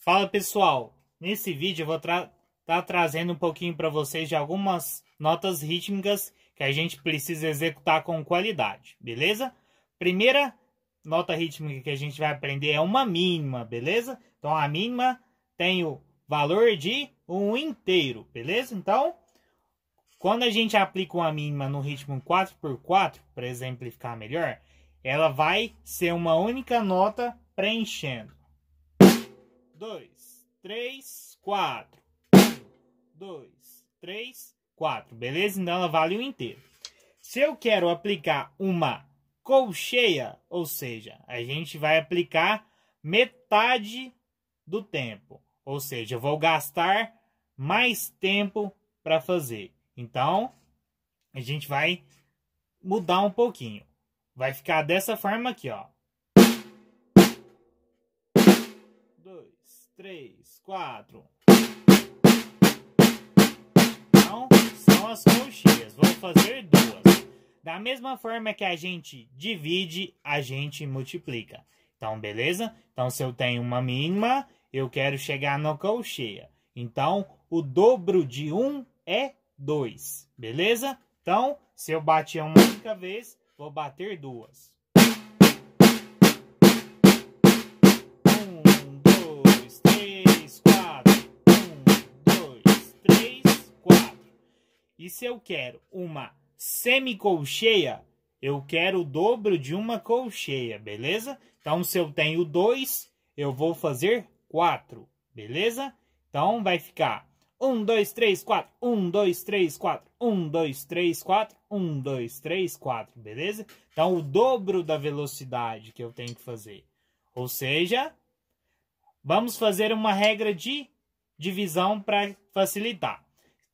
Fala pessoal, nesse vídeo eu vou estar tá trazendo um pouquinho para vocês de algumas notas rítmicas que a gente precisa executar com qualidade, beleza? Primeira nota rítmica que a gente vai aprender é uma mínima, beleza? Então a mínima tem o valor de um inteiro, beleza? Então, quando a gente aplica uma mínima no ritmo 4x4, para exemplificar melhor, ela vai ser uma única nota preenchendo dois, três, quatro. Um, dois, três, quatro. Beleza? Então ela vale o inteiro. Se eu quero aplicar uma colcheia, ou seja, a gente vai aplicar metade do tempo. Ou seja, eu vou gastar mais tempo para fazer. Então, a gente vai mudar um pouquinho. Vai ficar dessa forma aqui, ó. dois, três, quatro. Então, são as colcheias. Vou fazer duas. Da mesma forma que a gente divide, a gente multiplica. Então, beleza? Então, se eu tenho uma mínima, eu quero chegar na colcheia. Então, o dobro de 1 um é 2, beleza? Então, se eu bater uma única vez, vou bater duas. E se eu quero uma semicolcheia, eu quero o dobro de uma colcheia, beleza? Então, se eu tenho 2, eu vou fazer 4, beleza? Então, vai ficar 1, 2, 3, 4, 1, 2, 3, 4, 1, 2, 3, 4, 1, 2, 3, 4, beleza? Então, o dobro da velocidade que eu tenho que fazer. Ou seja, vamos fazer uma regra de divisão para facilitar.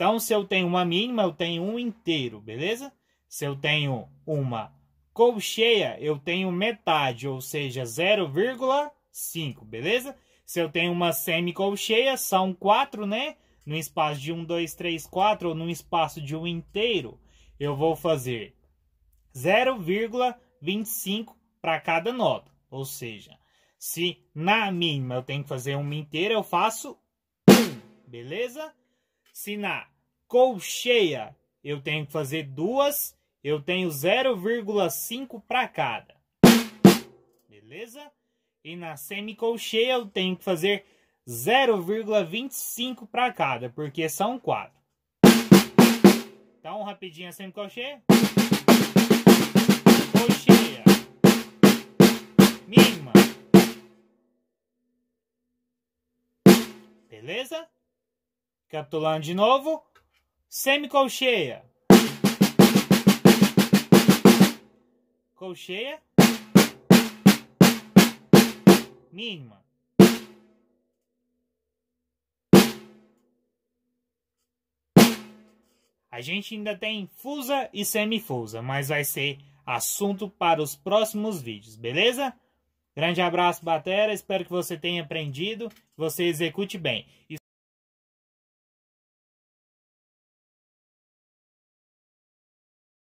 Então, se eu tenho uma mínima, eu tenho um inteiro, beleza? Se eu tenho uma colcheia, eu tenho metade, ou seja, 0,5, beleza? Se eu tenho uma semicolcheia, são 4, né? No espaço de 1, 2, 3, 4, ou no espaço de um inteiro, eu vou fazer 0,25 para cada nota. Ou seja, se na mínima eu tenho que fazer uma inteira, eu faço 1, beleza? Se na colcheia, cheia. Eu tenho que fazer duas, eu tenho 0,5 para cada. Beleza? E na semicolcheia eu tenho que fazer 0,25 para cada, porque são quatro. Então, rapidinho a semicolcheia. Colcheia. Mínima. Beleza? Capitulando de novo semicolcheia. Colcheia. Mínima. A gente ainda tem fusa e semifusa, mas vai ser assunto para os próximos vídeos, beleza? Grande abraço, Batera. Espero que você tenha aprendido, que você execute bem.